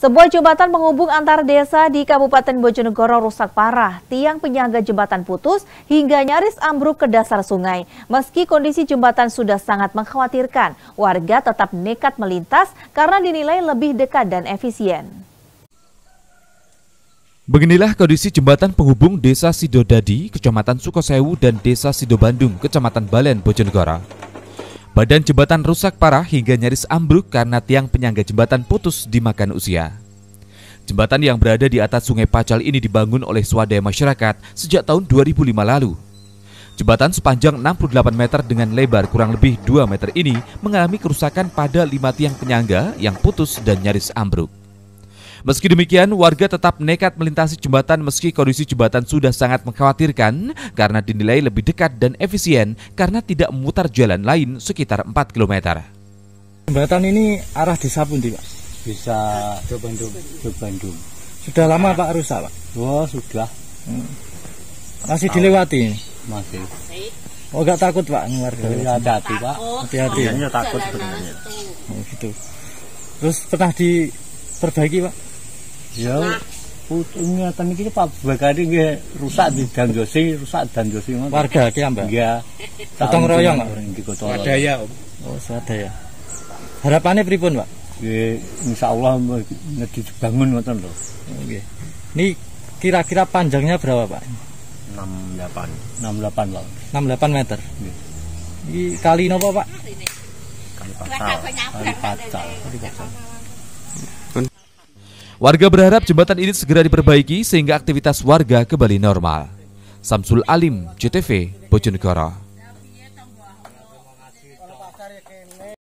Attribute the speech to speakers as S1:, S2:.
S1: Sebuah jembatan penghubung antar desa di Kabupaten Bojonegoro rusak parah. Tiang penyangga jembatan putus hingga nyaris ambruk ke dasar sungai. Meski kondisi jembatan sudah sangat mengkhawatirkan, warga tetap nekat melintas karena dinilai lebih dekat dan efisien. Beginilah kondisi jembatan penghubung Desa Sidodadi, Kecamatan Sukosewu, dan Desa Sidobandung, Kecamatan Balen, Bojonegoro. Badan jembatan rusak parah hingga nyaris ambruk karena tiang penyangga jembatan putus dimakan usia. Jembatan yang berada di atas Sungai Pacal ini dibangun oleh swadaya masyarakat sejak tahun 2005 lalu. Jembatan sepanjang 68 meter dengan lebar kurang lebih 2 meter ini mengalami kerusakan pada lima tiang penyangga yang putus dan nyaris ambruk. Meski demikian, warga tetap nekat melintasi jembatan meski kondisi jembatan sudah sangat mengkhawatirkan karena dinilai lebih dekat dan efisien karena tidak memutar jalan lain sekitar 4 km.
S2: Jembatan ini arah di Sabun, Pak. Bisa ke Bandung. Ke Bandung. Sudah lama Pak rusak, Pak? Wah, oh, sudah. Hmm.
S1: Masih Tau. dilewati?
S2: Masih. Oh, enggak takut, Pak, ngeluarga? Iya, hati-hati, Pak. Hati-hati. Iya, takut sebenarnya. Oh, gitu. Terus pernah diperbaiki, Pak? ya putunya tani kita Pak Bakari gak rusak di Danjosi, rusak Danjosi mana Warga kita Mbak. Iya. Gotong royong ada ya Oh, ada ya Harapannya pripun, Pak? insya insyaallah ngedi bangun nonton loh. Oke. Ini kira-kira panjangnya berapa, Pak? enam enam delapan delapan 68, enam delapan meter. ini kali nopo Pak? Kali pasal. Kali pasal. Kali pasal.
S1: Warga berharap jembatan ini segera diperbaiki sehingga aktivitas warga kembali normal. Samsul Alim, JTV, Bojonegoro.